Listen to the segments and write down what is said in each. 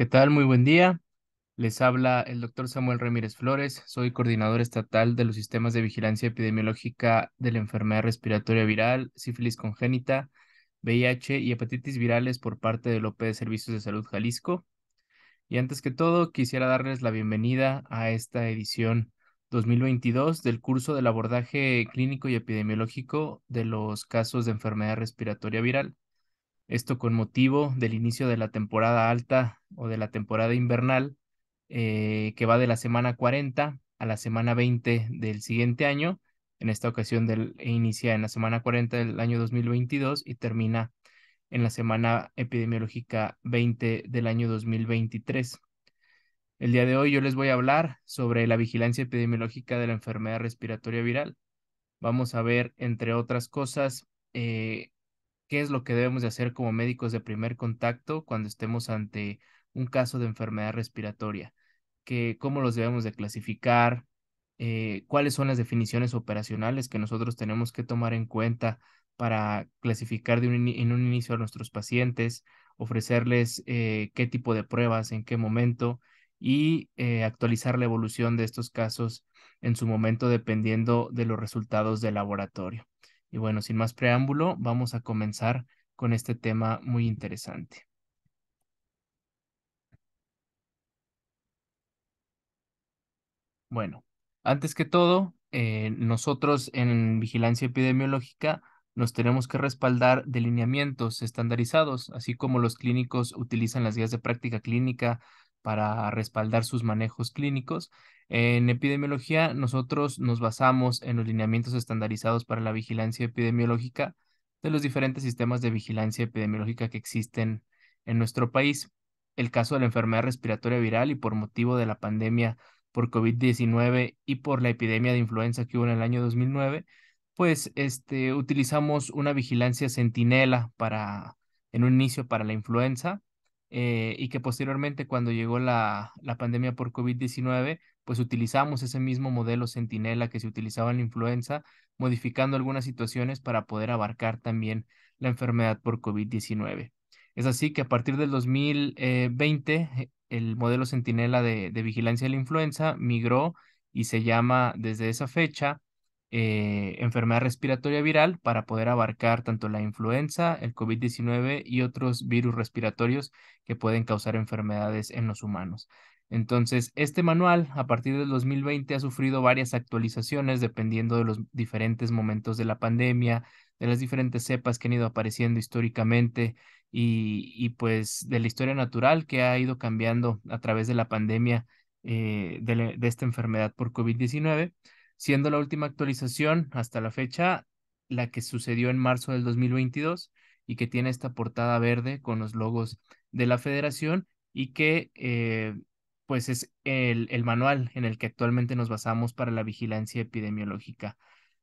¿Qué tal? Muy buen día. Les habla el doctor Samuel Ramírez Flores. Soy coordinador estatal de los sistemas de vigilancia epidemiológica de la enfermedad respiratoria viral, sífilis congénita, VIH y hepatitis virales por parte del OP de Servicios de Salud Jalisco. Y antes que todo, quisiera darles la bienvenida a esta edición 2022 del curso del abordaje clínico y epidemiológico de los casos de enfermedad respiratoria viral. Esto con motivo del inicio de la temporada alta o de la temporada invernal, eh, que va de la semana 40 a la semana 20 del siguiente año. En esta ocasión del, e inicia en la semana 40 del año 2022 y termina en la semana epidemiológica 20 del año 2023. El día de hoy yo les voy a hablar sobre la vigilancia epidemiológica de la enfermedad respiratoria viral. Vamos a ver, entre otras cosas, eh, qué es lo que debemos de hacer como médicos de primer contacto cuando estemos ante un caso de enfermedad respiratoria, cómo los debemos de clasificar, eh, cuáles son las definiciones operacionales que nosotros tenemos que tomar en cuenta para clasificar en un inicio a nuestros pacientes, ofrecerles eh, qué tipo de pruebas, en qué momento y eh, actualizar la evolución de estos casos en su momento dependiendo de los resultados del laboratorio. Y bueno, sin más preámbulo, vamos a comenzar con este tema muy interesante. Bueno, antes que todo, eh, nosotros en vigilancia epidemiológica nos tenemos que respaldar delineamientos estandarizados, así como los clínicos utilizan las guías de práctica clínica, para respaldar sus manejos clínicos. En epidemiología, nosotros nos basamos en los lineamientos estandarizados para la vigilancia epidemiológica de los diferentes sistemas de vigilancia epidemiológica que existen en nuestro país. El caso de la enfermedad respiratoria viral y por motivo de la pandemia por COVID-19 y por la epidemia de influenza que hubo en el año 2009, pues este, utilizamos una vigilancia centinela para, en un inicio para la influenza, eh, y que posteriormente cuando llegó la, pandemia por COVID-19, pues utilizamos ese mismo modelo centinela que se utilizaba en la influenza, modificando algunas situaciones para poder abarcar también la enfermedad por COVID-19. Es así que a partir del 2020, el modelo centinela de, de vigilancia de la influenza migró y se llama desde esa fecha eh, enfermedad respiratoria viral para poder abarcar tanto la influenza, el COVID-19 y otros virus respiratorios que pueden causar enfermedades en los humanos. Entonces, este manual a partir del 2020 ha sufrido varias actualizaciones dependiendo de los diferentes momentos de la pandemia, de las diferentes cepas que han ido apareciendo históricamente y, pues de la historia natural que ha ido cambiando a través de la pandemia eh, de esta enfermedad por COVID-19 siendo la última actualización hasta la fecha la que sucedió en marzo del 2022 y que tiene esta portada verde con los logos de la federación y que eh, pues es el, manual en el que actualmente nos basamos para la vigilancia epidemiológica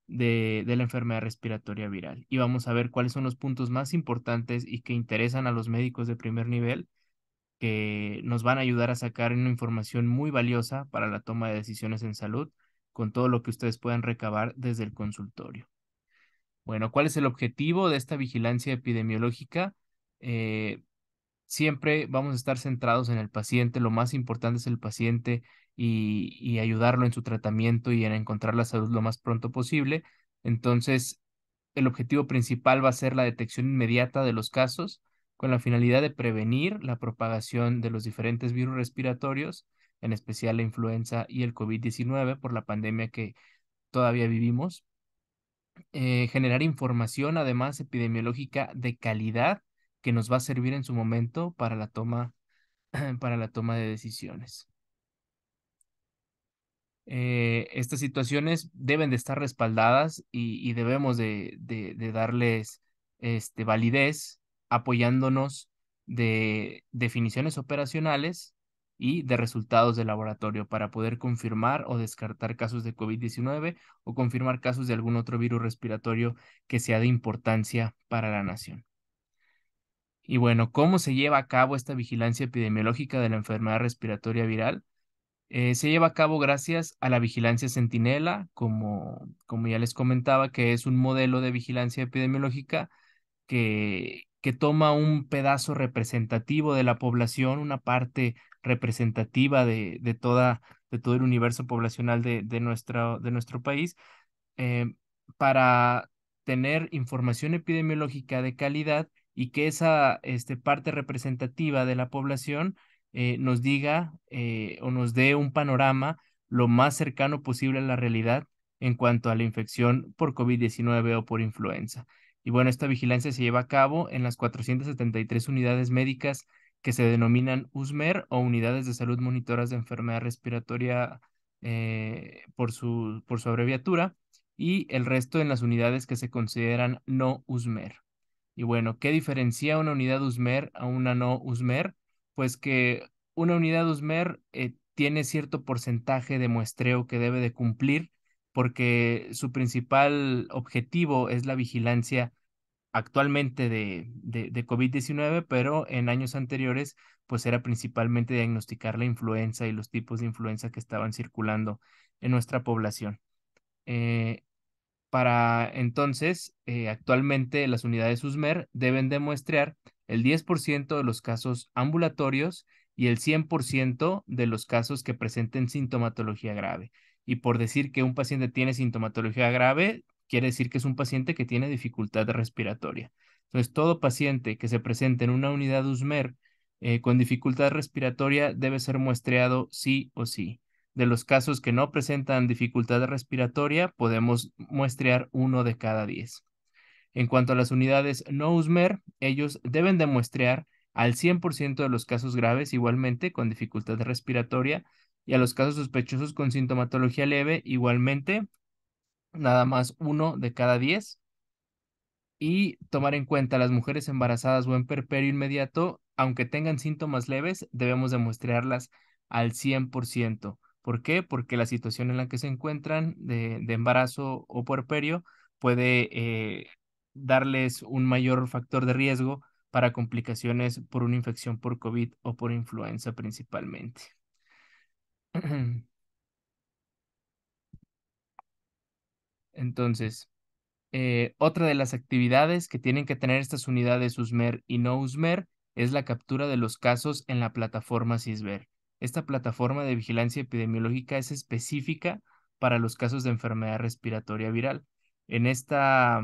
de, de la enfermedad respiratoria viral. Y vamos a ver cuáles son los puntos más importantes y que interesan a los médicos de primer nivel que nos van a ayudar a sacar una información muy valiosa para la toma de decisiones en salud con todo lo que ustedes puedan recabar desde el consultorio. Bueno, ¿cuál es el objetivo de esta vigilancia epidemiológica? Eh, siempre vamos a estar centrados en el paciente, lo más importante es el paciente y, ayudarlo en su tratamiento y en encontrar la salud lo más pronto posible. Entonces, el objetivo principal va a ser la detección inmediata de los casos con la finalidad de prevenir la propagación de los diferentes virus respiratorios en especial la influenza y el COVID-19 por la pandemia que todavía vivimos. Eh, generar información, además, epidemiológica de calidad que nos va a servir en su momento para la toma, para la toma de decisiones. Eh, estas situaciones deben de estar respaldadas y, debemos de, de, darles este, validez apoyándonos de definiciones operacionales y de resultados de laboratorio para poder confirmar o descartar casos de COVID-19 o confirmar casos de algún otro virus respiratorio que sea de importancia para la nación. Y bueno, ¿cómo se lleva a cabo esta vigilancia epidemiológica de la enfermedad respiratoria viral? Eh, se lleva a cabo gracias a la vigilancia centinela, como, como ya les comentaba, que es un modelo de vigilancia epidemiológica que, que toma un pedazo representativo de la población, una parte representativa de, toda, de todo el universo poblacional de, de nuestro país, eh, para tener información epidemiológica de calidad y que esa este, parte representativa de la población eh, nos diga eh, o nos dé un panorama lo más cercano posible a la realidad en cuanto a la infección por COVID-19 o por influenza. Y bueno, esta vigilancia se lleva a cabo en las 473 unidades médicas que se denominan USMER o Unidades de Salud Monitoras de Enfermedad Respiratoria eh, por, su, por su abreviatura, y el resto en las unidades que se consideran no USMER. Y bueno, ¿qué diferencia una unidad USMER a una no USMER? Pues que una unidad USMER eh, tiene cierto porcentaje de muestreo que debe de cumplir porque su principal objetivo es la vigilancia actualmente de, COVID-19, pero en años anteriores pues era principalmente diagnosticar la influenza y los tipos de influenza que estaban circulando en nuestra población. Eh, para entonces, eh, actualmente las unidades USMER deben demostrar el 10% de los casos ambulatorios y el 100% de los casos que presenten sintomatología grave. Y por decir que un paciente tiene sintomatología grave, quiere decir que es un paciente que tiene dificultad respiratoria. Entonces, todo paciente que se presente en una unidad USMER eh, con dificultad respiratoria debe ser muestreado sí o sí. De los casos que no presentan dificultad respiratoria, podemos muestrear uno de cada diez. En cuanto a las unidades no USMER, ellos deben de muestrear al 100% de los casos graves, igualmente con dificultad respiratoria, y a los casos sospechosos con sintomatología leve, igualmente nada más uno de cada diez. Y tomar en cuenta las mujeres embarazadas o en perperio inmediato, aunque tengan síntomas leves, debemos demostrarlas al 100%. ¿Por qué? Porque la situación en la que se encuentran de, embarazo o puerperio puede eh, darles un mayor factor de riesgo para complicaciones por una infección por COVID o por influenza principalmente. Entonces, eh, otra de las actividades que tienen que tener estas unidades USMER y no USMER es la captura de los casos en la plataforma CISBER. Esta plataforma de vigilancia epidemiológica es específica para los casos de enfermedad respiratoria viral. En esta,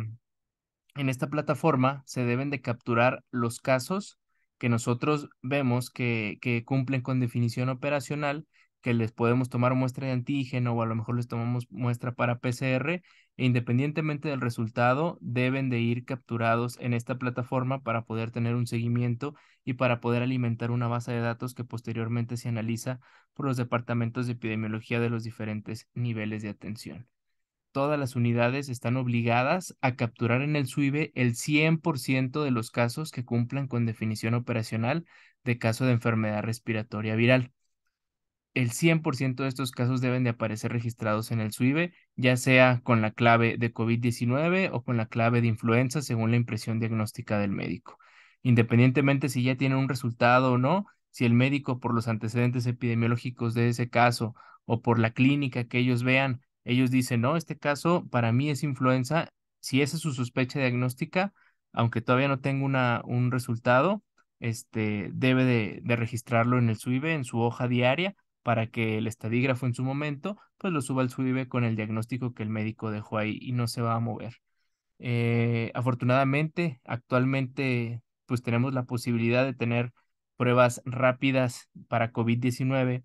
en esta plataforma se deben de capturar los casos que nosotros vemos que, que cumplen con definición operacional, que les podemos tomar muestra de antígeno o a lo mejor les tomamos muestra para PCR independientemente del resultado, deben de ir capturados en esta plataforma para poder tener un seguimiento y para poder alimentar una base de datos que posteriormente se analiza por los departamentos de epidemiología de los diferentes niveles de atención. Todas las unidades están obligadas a capturar en el SUIBE el 100% de los casos que cumplan con definición operacional de caso de enfermedad respiratoria viral el 100% de estos casos deben de aparecer registrados en el SUIBE, ya sea con la clave de COVID-19 o con la clave de influenza, según la impresión diagnóstica del médico. Independientemente si ya tiene un resultado o no, si el médico por los antecedentes epidemiológicos de ese caso o por la clínica que ellos vean, ellos dicen, no, este caso para mí es influenza, si esa es su sospecha diagnóstica, aunque todavía no tengo una, un resultado, este, debe de, de registrarlo en el SUIBE, en su hoja diaria, para que el estadígrafo en su momento pues lo suba al SUIBE con el diagnóstico que el médico dejó ahí y no se va a mover. Eh, afortunadamente, actualmente pues tenemos la posibilidad de tener pruebas rápidas para COVID-19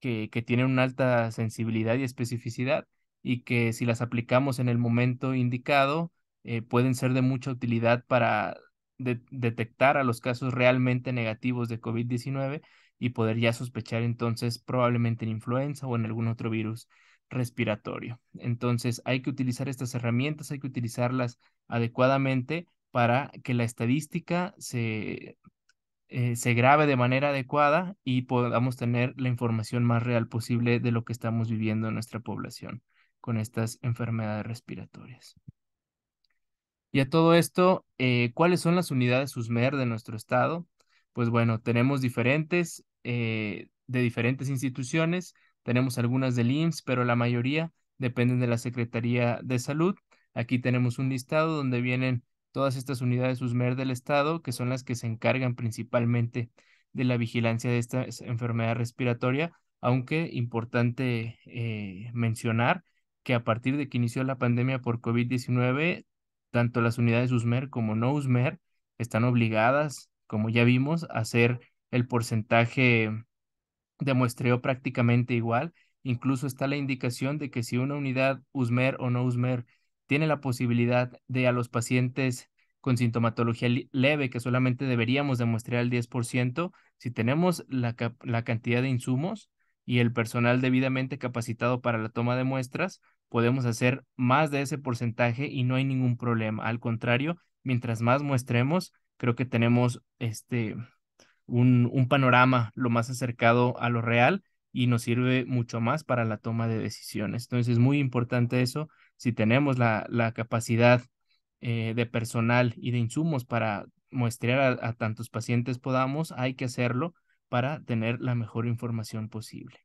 que, tienen una alta sensibilidad y especificidad y que si las aplicamos en el momento indicado eh, pueden ser de mucha utilidad para detectar a los casos realmente negativos de COVID-19 y poder ya sospechar entonces probablemente en influenza o en algún otro virus respiratorio. Entonces hay que utilizar estas herramientas, hay que utilizarlas adecuadamente para que la estadística se, eh, se grabe de manera adecuada y podamos tener la información más real posible de lo que estamos viviendo en nuestra población con estas enfermedades respiratorias. Y a todo esto, eh, ¿cuáles son las unidades USMER de nuestro estado? Pues bueno, tenemos diferentes. Eh, de diferentes instituciones, tenemos algunas del IMSS, pero la mayoría dependen de la Secretaría de Salud. Aquí tenemos un listado donde vienen todas estas unidades USMER del Estado, que son las que se encargan principalmente de la vigilancia de esta enfermedad respiratoria, aunque importante eh, mencionar que a partir de que inició la pandemia por COVID-19, tanto las unidades USMER como no USMER están obligadas, como ya vimos, a hacer el porcentaje de muestreo prácticamente igual. Incluso está la indicación de que si una unidad USMER o no USMER tiene la posibilidad de a los pacientes con sintomatología leve, que solamente deberíamos demostrar el 10%, si tenemos la, la cantidad de insumos y el personal debidamente capacitado para la toma de muestras, podemos hacer más de ese porcentaje y no hay ningún problema. Al contrario, mientras más muestremos, creo que tenemos este, un, panorama lo más acercado a lo real y nos sirve mucho más para la toma de decisiones. Entonces es muy importante eso, si tenemos la, capacidad eh, de personal y de insumos para muestrear a, tantos pacientes podamos, hay que hacerlo para tener la mejor información posible.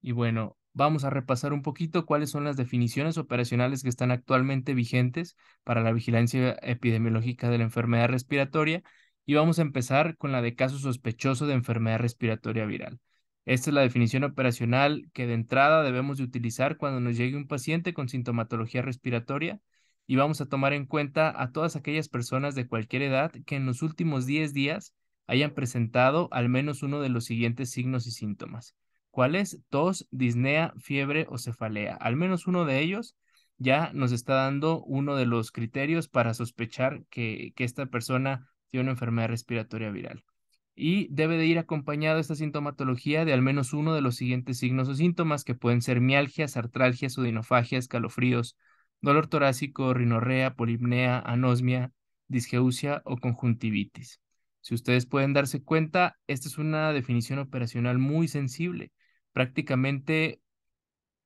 Y bueno, vamos a repasar un poquito cuáles son las definiciones operacionales que están actualmente vigentes para la vigilancia epidemiológica de la enfermedad respiratoria y vamos a empezar con la de caso sospechoso de enfermedad respiratoria viral. Esta es la definición operacional que de entrada debemos de utilizar cuando nos llegue un paciente con sintomatología respiratoria y vamos a tomar en cuenta a todas aquellas personas de cualquier edad que en los últimos 10 días hayan presentado al menos uno de los siguientes signos y síntomas. es? Tos, disnea, fiebre o cefalea. Al menos uno de ellos ya nos está dando uno de los criterios para sospechar que, que esta persona una enfermedad respiratoria viral. Y debe de ir acompañado esta sintomatología de al menos uno de los siguientes signos o síntomas, que pueden ser mialgias, artralgias, odinofagias, calofríos, dolor torácico, rinorrea, polipnea, anosmia, disgeusia o conjuntivitis. Si ustedes pueden darse cuenta, esta es una definición operacional muy sensible. Prácticamente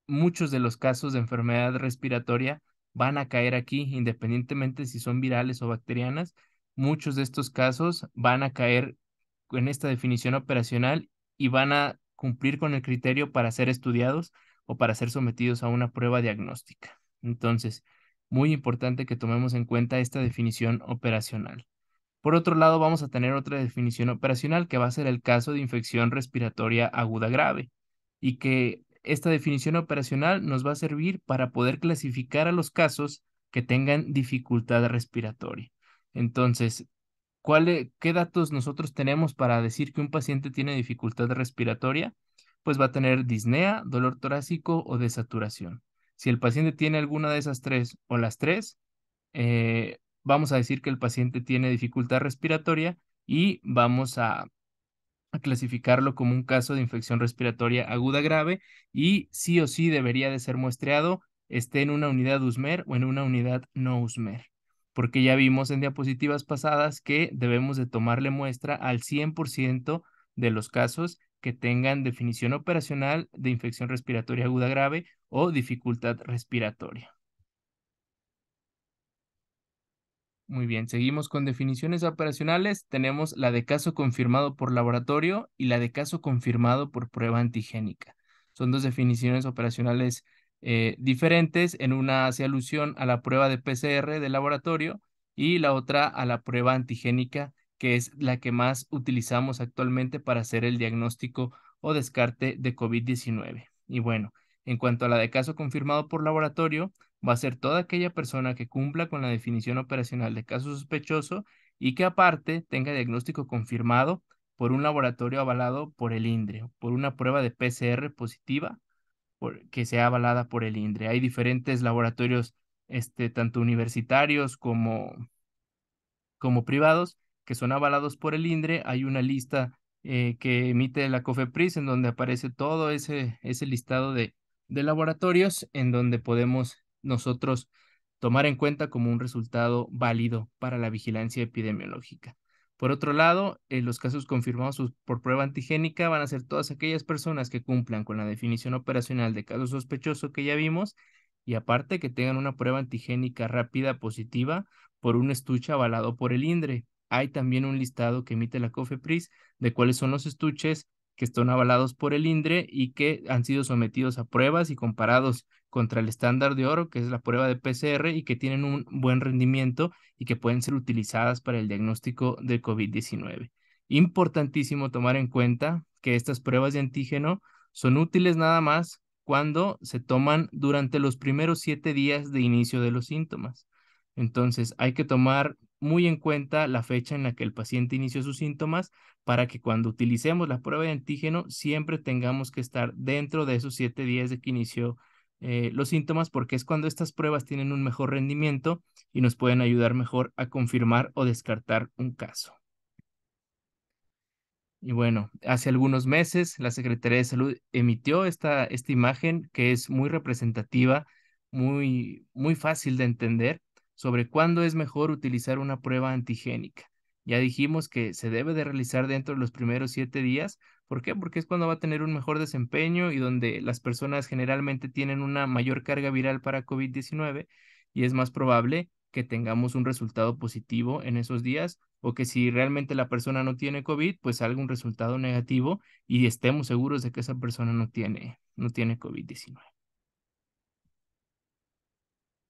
muchos de los casos de enfermedad respiratoria van a caer aquí, independientemente si son virales o bacterianas, muchos de estos casos van a caer en esta definición operacional y van a cumplir con el criterio para ser estudiados o para ser sometidos a una prueba diagnóstica. Entonces, muy importante que tomemos en cuenta esta definición operacional. Por otro lado, vamos a tener otra definición operacional que va a ser el caso de infección respiratoria aguda grave y que esta definición operacional nos va a servir para poder clasificar a los casos que tengan dificultad respiratoria. Entonces, ¿qué datos nosotros tenemos para decir que un paciente tiene dificultad respiratoria? Pues va a tener disnea, dolor torácico o desaturación. Si el paciente tiene alguna de esas tres o las tres, eh, vamos a decir que el paciente tiene dificultad respiratoria y vamos a, a clasificarlo como un caso de infección respiratoria aguda grave y sí o sí debería de ser muestreado, esté en una unidad USMER o en una unidad no USMER porque ya vimos en diapositivas pasadas que debemos de tomarle muestra al 100% de los casos que tengan definición operacional de infección respiratoria aguda grave o dificultad respiratoria. Muy bien, seguimos con definiciones operacionales. Tenemos la de caso confirmado por laboratorio y la de caso confirmado por prueba antigénica. Son dos definiciones operacionales eh, diferentes. En una hace alusión a la prueba de PCR de laboratorio y la otra a la prueba antigénica, que es la que más utilizamos actualmente para hacer el diagnóstico o descarte de COVID-19. Y bueno, en cuanto a la de caso confirmado por laboratorio, va a ser toda aquella persona que cumpla con la definición operacional de caso sospechoso y que aparte tenga diagnóstico confirmado por un laboratorio avalado por el INDRE, por una prueba de PCR positiva que sea avalada por el INDRE. Hay diferentes laboratorios, este, tanto universitarios como, como privados, que son avalados por el INDRE. Hay una lista eh, que emite la COFEPRIS en donde aparece todo ese, listado de laboratorios en donde podemos nosotros tomar en cuenta como un resultado válido para la vigilancia epidemiológica. Por otro lado, en los casos confirmados por prueba antigénica van a ser todas aquellas personas que cumplan con la definición operacional de caso sospechoso que ya vimos y aparte que tengan una prueba antigénica rápida positiva por un estuche avalado por el INDRE. Hay también un listado que emite la COFEPRIS de cuáles son los estuches que están avalados por el INDRE y que han sido sometidos a pruebas y comparados contra el estándar de oro, que es la prueba de PCR, y que tienen un buen rendimiento y que pueden ser utilizadas para el diagnóstico de COVID-19. Importantísimo tomar en cuenta que estas pruebas de antígeno son útiles nada más cuando se toman durante los primeros siete días de inicio de los síntomas. Entonces hay que tomar muy en cuenta la fecha en la que el paciente inició sus síntomas para que cuando utilicemos la prueba de antígeno siempre tengamos que estar dentro de esos siete días de que inició eh, los síntomas porque es cuando estas pruebas tienen un mejor rendimiento y nos pueden ayudar mejor a confirmar o descartar un caso. Y bueno, hace algunos meses la Secretaría de Salud emitió esta, esta imagen que es muy representativa, muy, muy fácil de entender sobre cuándo es mejor utilizar una prueba antigénica. Ya dijimos que se debe de realizar dentro de los primeros siete días. ¿Por qué? Porque es cuando va a tener un mejor desempeño y donde las personas generalmente tienen una mayor carga viral para COVID-19 y es más probable que tengamos un resultado positivo en esos días o que si realmente la persona no tiene COVID, pues salga un resultado negativo y estemos seguros de que esa persona no tiene, no tiene COVID-19.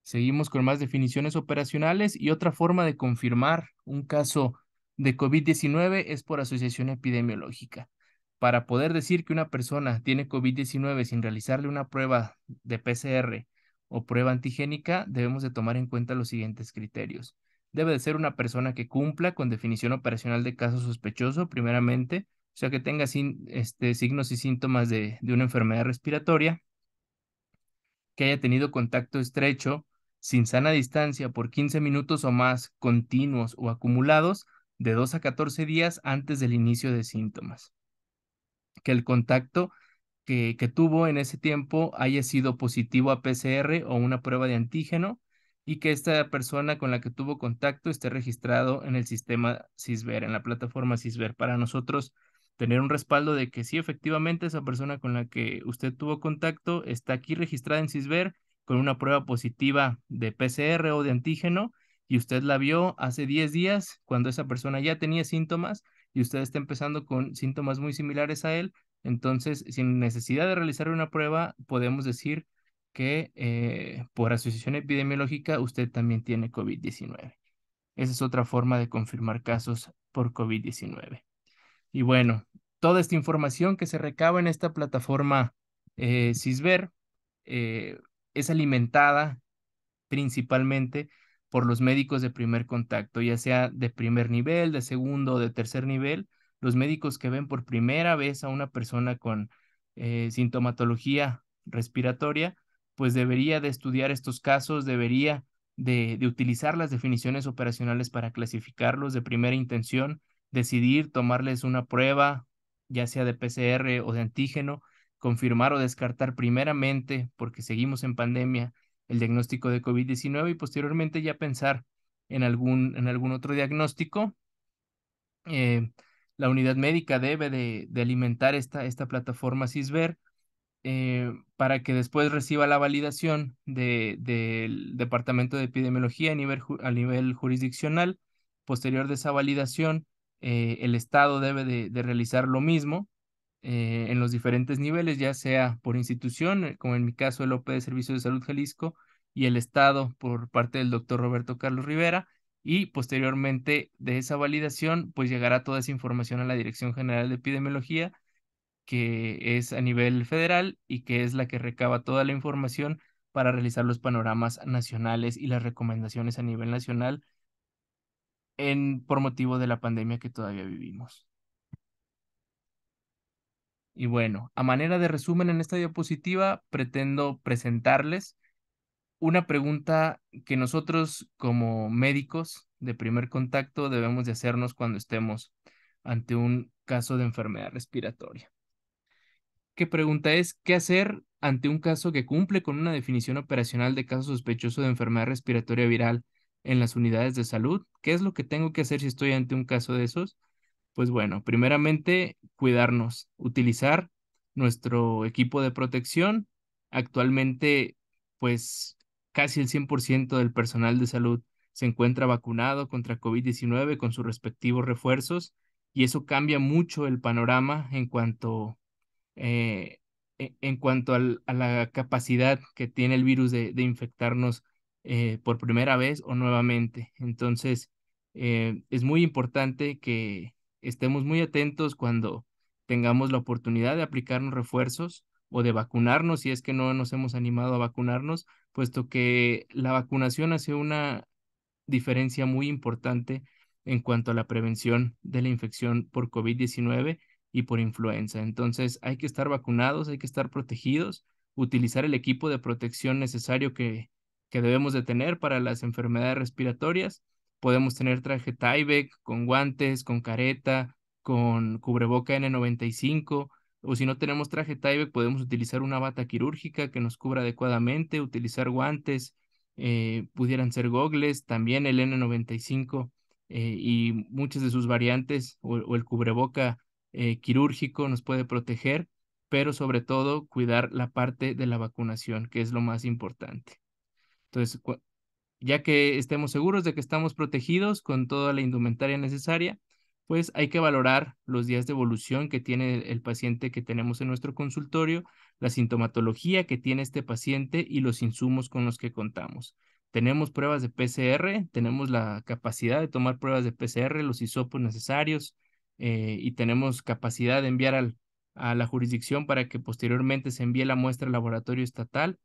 Seguimos con más definiciones operacionales y otra forma de confirmar un caso de COVID-19 es por asociación epidemiológica. Para poder decir que una persona tiene COVID-19 sin realizarle una prueba de PCR o prueba antigénica, debemos de tomar en cuenta los siguientes criterios. Debe de ser una persona que cumpla con definición operacional de caso sospechoso, primeramente, o sea, que tenga este, signos y síntomas de, de una enfermedad respiratoria, que haya tenido contacto estrecho sin sana distancia por 15 minutos o más continuos o acumulados de 2 a 14 días antes del inicio de síntomas. Que el contacto que, tuvo en ese tiempo haya sido positivo a PCR o una prueba de antígeno y que esta persona con la que tuvo contacto esté registrado en el sistema CISBER, en la plataforma CISBER. Para nosotros, tener un respaldo de que sí, efectivamente, esa persona con la que usted tuvo contacto está aquí registrada en CISBER con una prueba positiva de PCR o de antígeno y usted la vio hace 10 días cuando esa persona ya tenía síntomas y usted está empezando con síntomas muy similares a él, entonces sin necesidad de realizar una prueba podemos decir que eh, por asociación epidemiológica usted también tiene COVID-19. Esa es otra forma de confirmar casos por COVID-19. Y bueno, toda esta información que se recaba en esta plataforma eh, Cisver eh, es alimentada principalmente por los médicos de primer contacto, ya sea de primer nivel, de segundo o de tercer nivel, los médicos que ven por primera vez a una persona con eh, sintomatología respiratoria, pues debería de estudiar estos casos, debería de, utilizar las definiciones operacionales para clasificarlos de primera intención, decidir tomarles una prueba, ya sea de PCR o de antígeno, confirmar o descartar primeramente, porque seguimos en pandemia, el diagnóstico de COVID-19 y posteriormente ya pensar en algún, en algún otro diagnóstico. Eh, la unidad médica debe de, alimentar esta, esta plataforma CISVER eh, para que después reciba la validación del Departamento de Epidemiología a nivel, jurisdiccional. Posterior de esa validación, eh, el Estado debe de realizar lo mismo eh, en los diferentes niveles, ya sea por institución, eh, como en mi caso el OPE de Servicio de Salud Jalisco, y el Estado por parte del doctor Roberto Carlos Rivera, y posteriormente de esa validación, pues llegará toda esa información a la Dirección General de Epidemiología, que es a nivel federal y que es la que recaba toda la información para realizar los panoramas nacionales y las recomendaciones a nivel nacional en, por motivo de la pandemia que todavía vivimos. Y bueno, a manera de resumen en esta diapositiva, pretendo presentarles una pregunta que nosotros como médicos de primer contacto debemos de hacernos cuando estemos ante un caso de enfermedad respiratoria. ¿Qué pregunta es? ¿Qué hacer ante un caso que cumple con una definición operacional de caso sospechoso de enfermedad respiratoria viral en las unidades de salud? ¿Qué es lo que tengo que hacer si estoy ante un caso de esos? Pues bueno, primeramente cuidarnos, utilizar nuestro equipo de protección. Actualmente, pues casi el 100% del personal de salud se encuentra vacunado contra COVID-19 con sus respectivos refuerzos y eso cambia mucho el panorama en cuanto, eh, e-, en cuanto a la capacidad que tiene el virus de, infectarnos eh, por primera vez o nuevamente. Entonces, eh, es muy importante que, estemos muy atentos cuando tengamos la oportunidad de aplicarnos refuerzos o de vacunarnos, si es que no nos hemos animado a vacunarnos, puesto que la vacunación hace una diferencia muy importante en cuanto a la prevención de la infección por COVID-19 y por influenza. Entonces hay que estar vacunados, hay que estar protegidos, utilizar el equipo de protección necesario que, que debemos de tener para las enfermedades respiratorias podemos tener traje Tyvek con guantes, con careta, con cubreboca N95, o si no tenemos traje Tyvek, podemos utilizar una bata quirúrgica que nos cubra adecuadamente, utilizar guantes, eh, pudieran ser gogles, también el N95 eh, y muchas de sus variantes o, el cubreboca eh, quirúrgico nos puede proteger, pero sobre todo cuidar la parte de la vacunación, que es lo más importante. Entonces, ya que estemos seguros de que estamos protegidos con toda la indumentaria necesaria, pues hay que valorar los días de evolución que tiene el paciente que tenemos en nuestro consultorio, la sintomatología que tiene este paciente y los insumos con los que contamos. Tenemos pruebas de PCR, tenemos la capacidad de tomar pruebas de PCR, los hisopos necesarios eh, y tenemos capacidad de enviar a la jurisdicción para que posteriormente se envíe la muestra al laboratorio estatal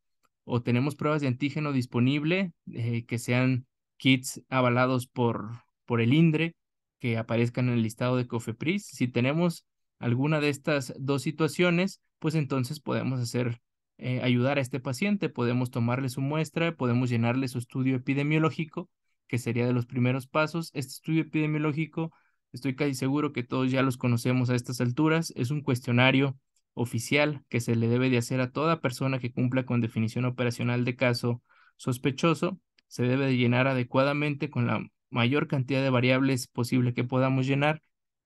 o tenemos pruebas de antígeno disponible eh, que sean kits avalados por, por el INDRE, que aparezcan en el listado de COFEPRIS. Si tenemos alguna de estas dos situaciones, pues entonces podemos hacer, eh, ayudar a este paciente, podemos tomarle su muestra, podemos llenarle su estudio epidemiológico, que sería de los primeros pasos. Este estudio epidemiológico, estoy casi seguro que todos ya los conocemos a estas alturas, es un cuestionario oficial que se le debe de hacer a toda persona que cumpla con definición operacional de caso sospechoso se debe de llenar adecuadamente con la mayor cantidad de variables posible que podamos llenar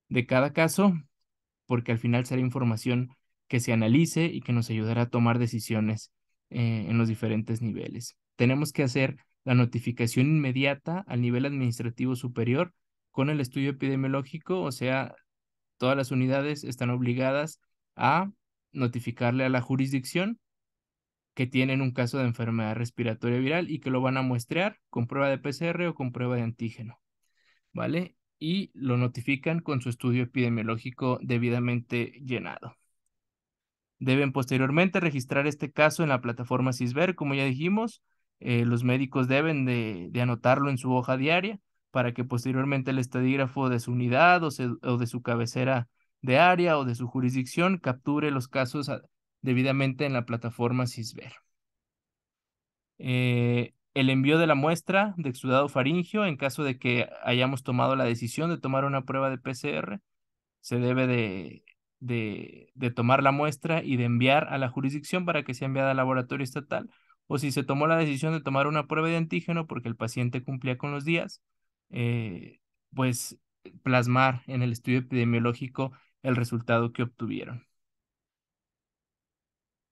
de cada caso, porque al final será información que se analice y que nos ayudará a tomar decisiones eh, en los diferentes niveles. Tenemos que hacer la notificación inmediata al nivel administrativo superior con el estudio epidemiológico, o sea, todas las unidades están obligadas a notificarle a la jurisdicción que tienen un caso de enfermedad respiratoria viral y que lo van a muestrear con prueba de PCR o con prueba de antígeno, ¿vale? Y lo notifican con su estudio epidemiológico debidamente llenado. Deben posteriormente registrar este caso en la plataforma CISBER, como ya dijimos. Eh, los médicos deben de, anotarlo en su hoja diaria para que posteriormente el estadígrafo de su unidad o de su cabecera de área o de su jurisdicción capture los casos ah, debidamente en la plataforma CISBER. Eh, el envío de la muestra de exudado faringio en caso de que hayamos tomado la decisión de tomar una prueba de PCR, se debe de, tomar la muestra y de enviar a la jurisdicción para que sea enviada al laboratorio estatal. O si se tomó la decisión de tomar una prueba de antígeno porque el paciente cumplía con los días, eh, pues plasmar en el estudio epidemiológico el resultado que obtuvieron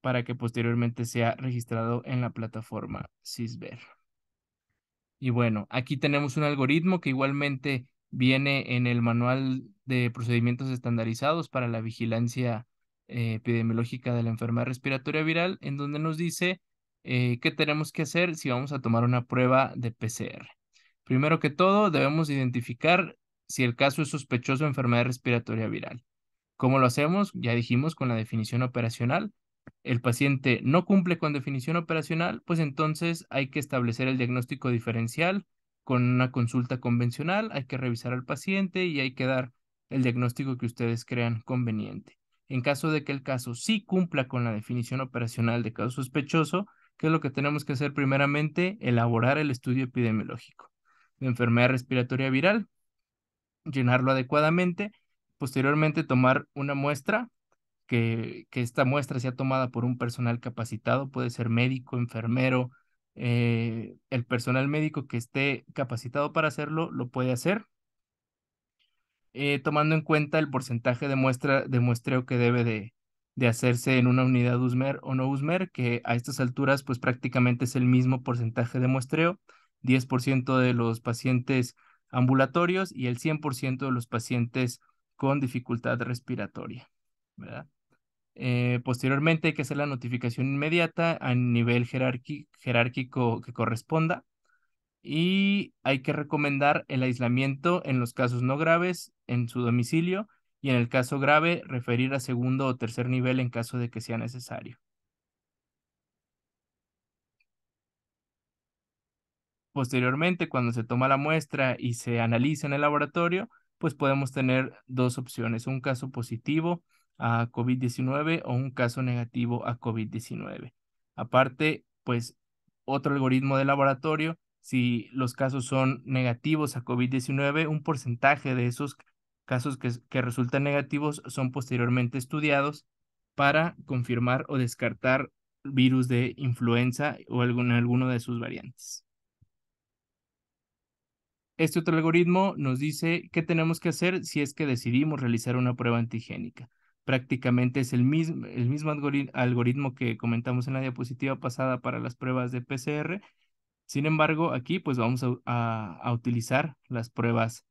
para que posteriormente sea registrado en la plataforma CISBER. Y bueno, aquí tenemos un algoritmo que igualmente viene en el manual de procedimientos estandarizados para la vigilancia eh, epidemiológica de la enfermedad respiratoria viral, en donde nos dice eh, qué tenemos que hacer si vamos a tomar una prueba de PCR. Primero que todo, debemos identificar si el caso es sospechoso de enfermedad respiratoria viral. ¿Cómo lo hacemos? Ya dijimos con la definición operacional. El paciente no cumple con definición operacional, pues entonces hay que establecer el diagnóstico diferencial con una consulta convencional, hay que revisar al paciente y hay que dar el diagnóstico que ustedes crean conveniente. En caso de que el caso sí cumpla con la definición operacional de caso sospechoso, ¿qué es lo que tenemos que hacer primeramente? Elaborar el estudio epidemiológico de enfermedad respiratoria viral, llenarlo adecuadamente posteriormente tomar una muestra, que, que esta muestra sea tomada por un personal capacitado, puede ser médico, enfermero, eh, el personal médico que esté capacitado para hacerlo lo puede hacer, eh, tomando en cuenta el porcentaje de muestra de muestreo que debe de, hacerse en una unidad USMER o no USMER, que a estas alturas pues prácticamente es el mismo porcentaje de muestreo, 10% de los pacientes ambulatorios y el 100% de los pacientes con dificultad respiratoria, ¿verdad? Eh, posteriormente hay que hacer la notificación inmediata a nivel jerárquico que corresponda y hay que recomendar el aislamiento en los casos no graves en su domicilio y en el caso grave referir a segundo o tercer nivel en caso de que sea necesario. Posteriormente, cuando se toma la muestra y se analiza en el laboratorio, pues podemos tener dos opciones, un caso positivo a COVID-19 o un caso negativo a COVID-19. Aparte, pues otro algoritmo de laboratorio, si los casos son negativos a COVID-19, un porcentaje de esos casos que, resultan negativos son posteriormente estudiados para confirmar o descartar virus de influenza o alguna alguno de sus variantes. Este otro algoritmo nos dice qué tenemos que hacer si es que decidimos realizar una prueba antigénica. Prácticamente es el mismo, algoritmo que comentamos en la diapositiva pasada para las pruebas de PCR. Sin embargo, aquí pues vamos a, utilizar las pruebas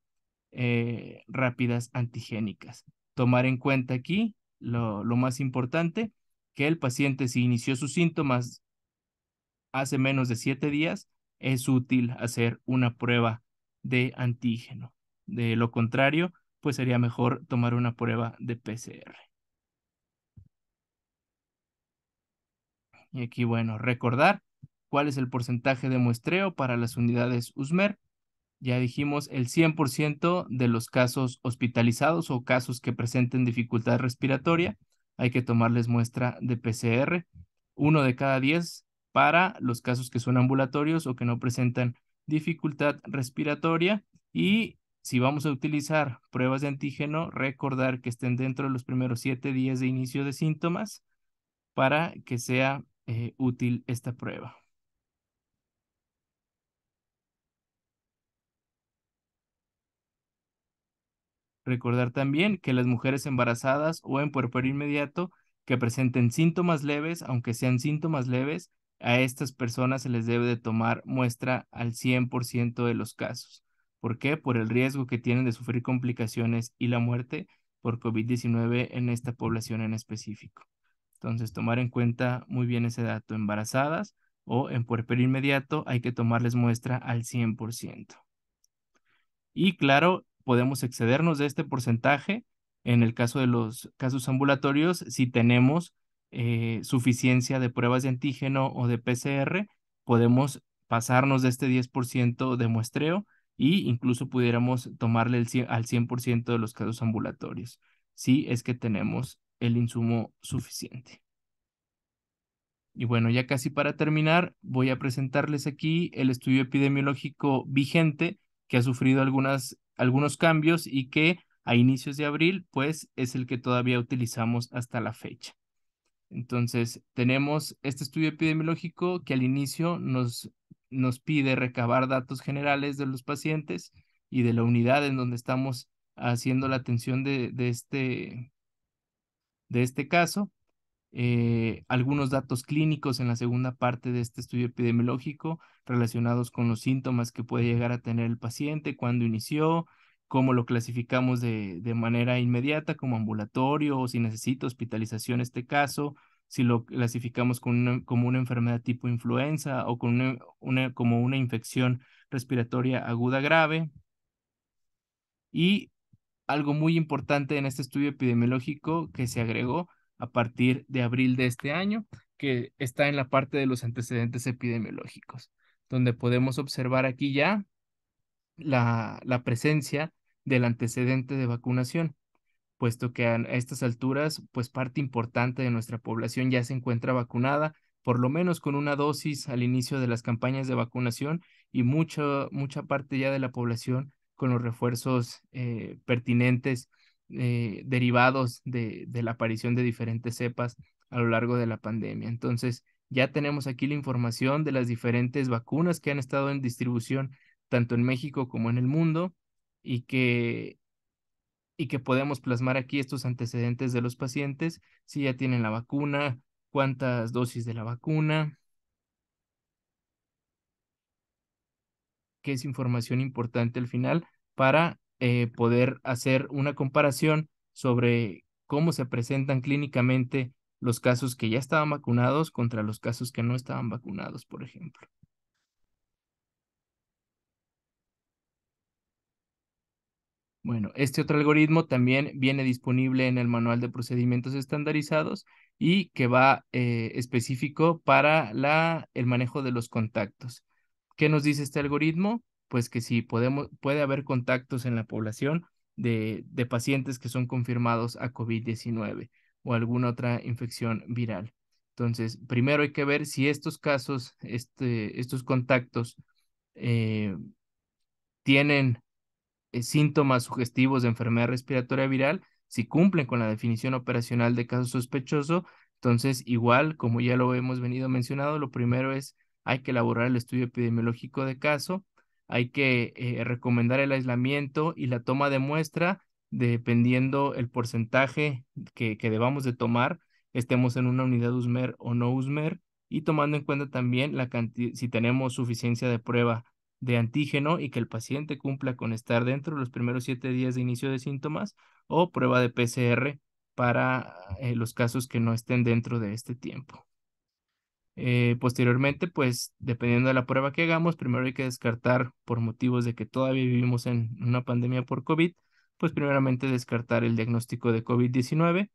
eh, rápidas antigénicas. Tomar en cuenta aquí lo, lo más importante, que el paciente si inició sus síntomas hace menos de siete días, es útil hacer una prueba de antígeno. De lo contrario, pues sería mejor tomar una prueba de PCR. Y aquí, bueno, recordar cuál es el porcentaje de muestreo para las unidades USMER. Ya dijimos el 100% de los casos hospitalizados o casos que presenten dificultad respiratoria. Hay que tomarles muestra de PCR, uno de cada 10 para los casos que son ambulatorios o que no presentan dificultad respiratoria y si vamos a utilizar pruebas de antígeno, recordar que estén dentro de los primeros siete días de inicio de síntomas para que sea eh, útil esta prueba. Recordar también que las mujeres embarazadas o en puerperio inmediato que presenten síntomas leves, aunque sean síntomas leves, a estas personas se les debe de tomar muestra al 100% de los casos. ¿Por qué? Por el riesgo que tienen de sufrir complicaciones y la muerte por COVID-19 en esta población en específico. Entonces, tomar en cuenta muy bien ese dato. Embarazadas o en puerperio inmediato hay que tomarles muestra al 100%. Y claro, podemos excedernos de este porcentaje en el caso de los casos ambulatorios si tenemos eh, suficiencia de pruebas de antígeno o de PCR, podemos pasarnos de este 10% de muestreo y incluso pudiéramos tomarle al 100% de los casos ambulatorios, si es que tenemos el insumo suficiente. Y bueno, ya casi para terminar, voy a presentarles aquí el estudio epidemiológico vigente que ha sufrido algunos cambios y que a inicios de abril, pues es el que todavía utilizamos hasta la fecha. Entonces, tenemos este estudio epidemiológico que al inicio nos, nos pide recabar datos generales de los pacientes y de la unidad en donde estamos haciendo la atención de, de este, de este caso. Eh, algunos datos clínicos en la segunda parte de este estudio epidemiológico relacionados con los síntomas que puede llegar a tener el paciente, cuándo inició, cómo lo clasificamos de, manera inmediata como ambulatorio o si necesita hospitalización este caso, si lo clasificamos como una enfermedad tipo influenza o con como una infección respiratoria aguda grave. Y algo muy importante en este estudio epidemiológico que se agregó a partir de abril de este año, que está en la parte de los antecedentes epidemiológicos, donde podemos observar aquí ya la, presencia del antecedente de vacunación, puesto que a estas alturas, pues parte importante de nuestra población ya se encuentra vacunada, por lo menos con una dosis al inicio de las campañas de vacunación y mucha, mucha parte ya de la población con los refuerzos eh, pertinentes eh, derivados de la aparición de diferentes cepas a lo largo de la pandemia. Entonces, ya tenemos aquí la información de las diferentes vacunas que han estado en distribución tanto en México como en el mundo, y que, y que podemos plasmar aquí estos antecedentes de los pacientes, si ya tienen la vacuna, cuántas dosis de la vacuna, que es información importante al final para eh, poder hacer una comparación sobre cómo se presentan clínicamente los casos que ya estaban vacunados contra los casos que no estaban vacunados, por ejemplo. Bueno, este otro algoritmo también viene disponible en el Manual de Procedimientos Estandarizados y que va eh, específico para la, el manejo de los contactos. ¿Qué nos dice este algoritmo? Pues que si podemos, puede haber contactos en la población de, pacientes que son confirmados a COVID-19 o alguna otra infección viral. Entonces, primero hay que ver si estos casos, este, estos contactos eh, tienen eh, síntomas sugestivos de enfermedad respiratoria viral, si cumplen con la definición operacional de caso sospechoso, entonces igual, como ya lo hemos venido mencionando lo primero es hay que elaborar el estudio epidemiológico de caso, hay que eh, recomendar el aislamiento y la toma de muestra dependiendo el porcentaje que, debamos de tomar, estemos en una unidad USMER o no USMER, y tomando en cuenta también la si tenemos suficiencia de prueba de antígeno y que el paciente cumpla con estar dentro de los primeros siete días de inicio de síntomas o prueba de PCR para eh, los casos que no estén dentro de este tiempo. Eh, posteriormente, pues dependiendo de la prueba que hagamos, primero hay que descartar por motivos de que todavía vivimos en una pandemia por COVID, pues primeramente descartar el diagnóstico de COVID-19,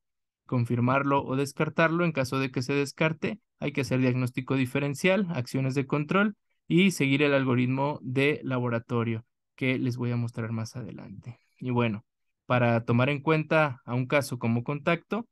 confirmarlo o descartarlo. En caso de que se descarte, hay que hacer diagnóstico diferencial, acciones de control y seguir el algoritmo de laboratorio que les voy a mostrar más adelante. Y bueno, para tomar en cuenta a un caso como contacto,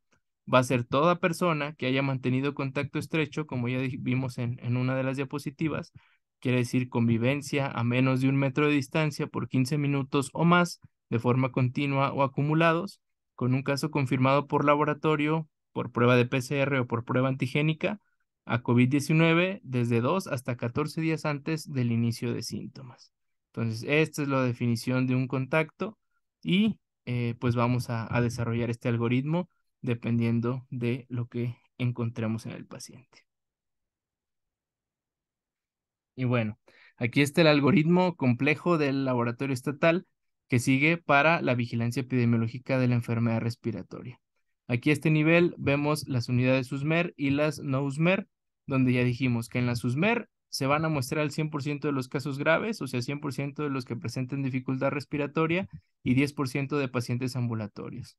va a ser toda persona que haya mantenido contacto estrecho, como ya vimos en, una de las diapositivas, quiere decir convivencia a menos de un metro de distancia por 15 minutos o más de forma continua o acumulados, con un caso confirmado por laboratorio, por prueba de PCR o por prueba antigénica, a COVID-19 desde 2 hasta 14 días antes del inicio de síntomas. Entonces, esta es la definición de un contacto y eh, pues vamos a, a desarrollar este algoritmo dependiendo de lo que encontremos en el paciente. Y bueno, aquí está el algoritmo complejo del laboratorio estatal que sigue para la vigilancia epidemiológica de la enfermedad respiratoria. Aquí a este nivel vemos las unidades SUSMER y las no USMER, donde ya dijimos que en las SUSMER se van a mostrar el 100% de los casos graves, o sea, 100% de los que presenten dificultad respiratoria y 10% de pacientes ambulatorios.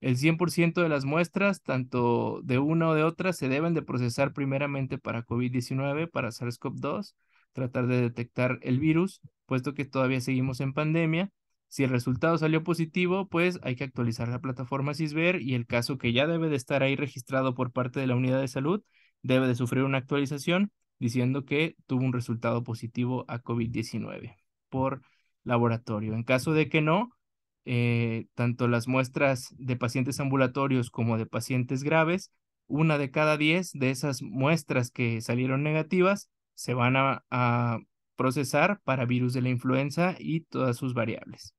El 100% de las muestras, tanto de una o de otra, se deben de procesar primeramente para COVID-19, para SARS-CoV-2, tratar de detectar el virus, puesto que todavía seguimos en pandemia, si el resultado salió positivo, pues hay que actualizar la plataforma CISBER y el caso que ya debe de estar ahí registrado por parte de la unidad de salud debe de sufrir una actualización diciendo que tuvo un resultado positivo a COVID-19 por laboratorio. En caso de que no, eh, tanto las muestras de pacientes ambulatorios como de pacientes graves, una de cada diez de esas muestras que salieron negativas se van a procesar para virus de la influenza y todas sus variables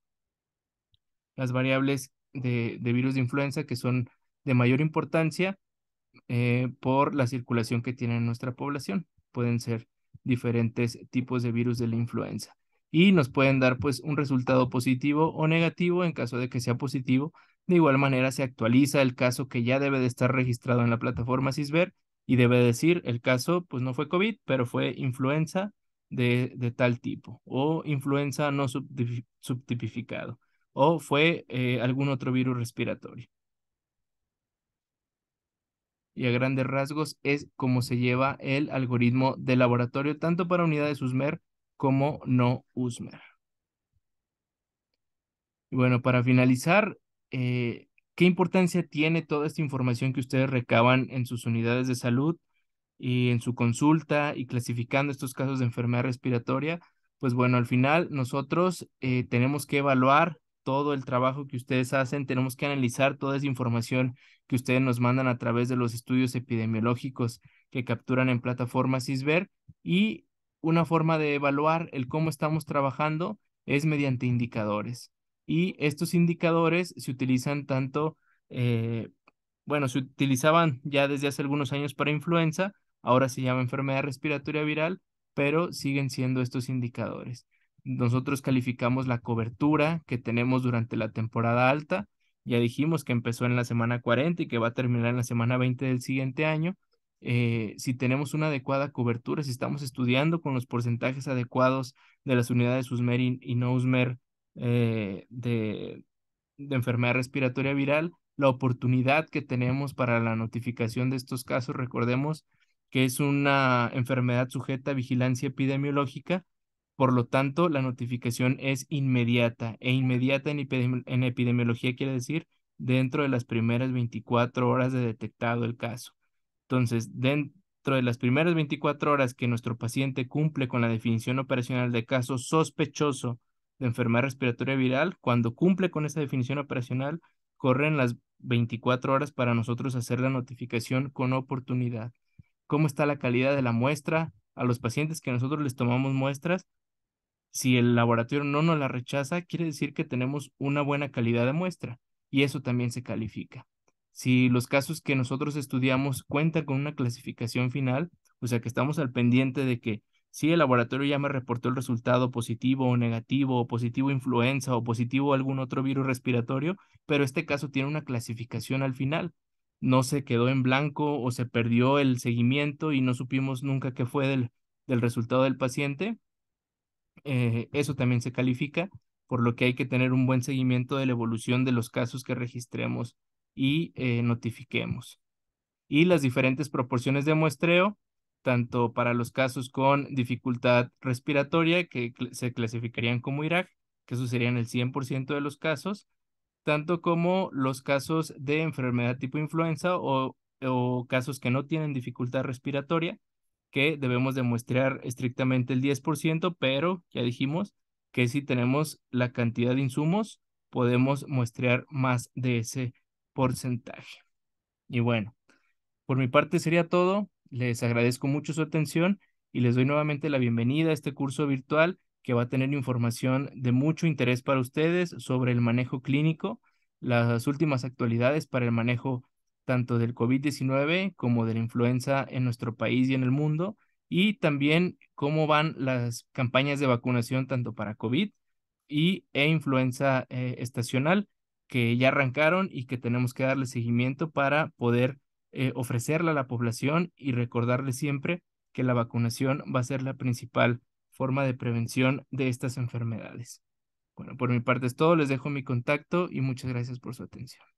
las variables de, virus de influenza que son de mayor importancia eh, por la circulación que tiene en nuestra población. Pueden ser diferentes tipos de virus de la influenza y nos pueden dar pues un resultado positivo o negativo en caso de que sea positivo. De igual manera se actualiza el caso que ya debe de estar registrado en la plataforma CISBER y debe decir el caso pues no fue COVID, pero fue influenza de tal tipo o influenza no subtipificado o fue eh, algún otro virus respiratorio. Y a grandes rasgos es como se lleva el algoritmo de laboratorio, tanto para unidades USMER como no USMER. Y bueno, para finalizar, eh, ¿qué importancia tiene toda esta información que ustedes recaban en sus unidades de salud y en su consulta y clasificando estos casos de enfermedad respiratoria? Pues bueno, al final nosotros eh, tenemos que evaluar todo el trabajo que ustedes hacen, tenemos que analizar toda esa información que ustedes nos mandan a través de los estudios epidemiológicos que capturan en Plataforma CISVER, y una forma de evaluar el cómo estamos trabajando es mediante indicadores. Y estos indicadores se utilizan tanto, eh, bueno, se utilizaban ya desde hace algunos años para influenza, ahora se llama enfermedad respiratoria viral, pero siguen siendo estos indicadores. Nosotros calificamos la cobertura que tenemos durante la temporada alta. Ya dijimos que empezó en la semana 40 y que va a terminar en la semana 20 del siguiente año. Eh, si tenemos una adecuada cobertura, si estamos estudiando con los porcentajes adecuados de las unidades USMER y, no USMER eh, de enfermedad respiratoria viral, la oportunidad que tenemos para la notificación de estos casos, recordemos que es una enfermedad sujeta a vigilancia epidemiológica por lo tanto, la notificación es inmediata e inmediata en, epidemiología quiere decir dentro de las primeras 24 horas de detectado el caso. Entonces, dentro de las primeras 24 horas que nuestro paciente cumple con la definición operacional de caso sospechoso de enfermedad respiratoria viral, cuando cumple con esa definición operacional, corren las 24 horas para nosotros hacer la notificación con oportunidad. ¿Cómo está la calidad de la muestra? A los pacientes que nosotros les tomamos muestras, si el laboratorio no nos la rechaza, quiere decir que tenemos una buena calidad de muestra y eso también se califica. Si los casos que nosotros estudiamos cuentan con una clasificación final, o sea que estamos al pendiente de que si el laboratorio ya me reportó el resultado positivo o negativo, o positivo influenza o positivo algún otro virus respiratorio, pero este caso tiene una clasificación al final. No se quedó en blanco o se perdió el seguimiento y no supimos nunca qué fue del, del resultado del paciente, eh, eso también se califica, por lo que hay que tener un buen seguimiento de la evolución de los casos que registremos y eh, notifiquemos. Y las diferentes proporciones de muestreo, tanto para los casos con dificultad respiratoria, que se clasificarían como IRAC, que eso serían el 100% de los casos, tanto como los casos de enfermedad tipo influenza o casos que no tienen dificultad respiratoria, que debemos demostrar estrictamente el 10%, pero ya dijimos que si tenemos la cantidad de insumos, podemos muestrear más de ese porcentaje. Y bueno, por mi parte sería todo. Les agradezco mucho su atención y les doy nuevamente la bienvenida a este curso virtual que va a tener información de mucho interés para ustedes sobre el manejo clínico, las últimas actualidades para el manejo tanto del COVID-19 como de la influenza en nuestro país y en el mundo, y también cómo van las campañas de vacunación tanto para COVID y, e influenza eh, estacional que ya arrancaron y que tenemos que darle seguimiento para poder eh, ofrecerla a la población y recordarle siempre que la vacunación va a ser la principal forma de prevención de estas enfermedades. Bueno, por mi parte es todo, les dejo mi contacto y muchas gracias por su atención.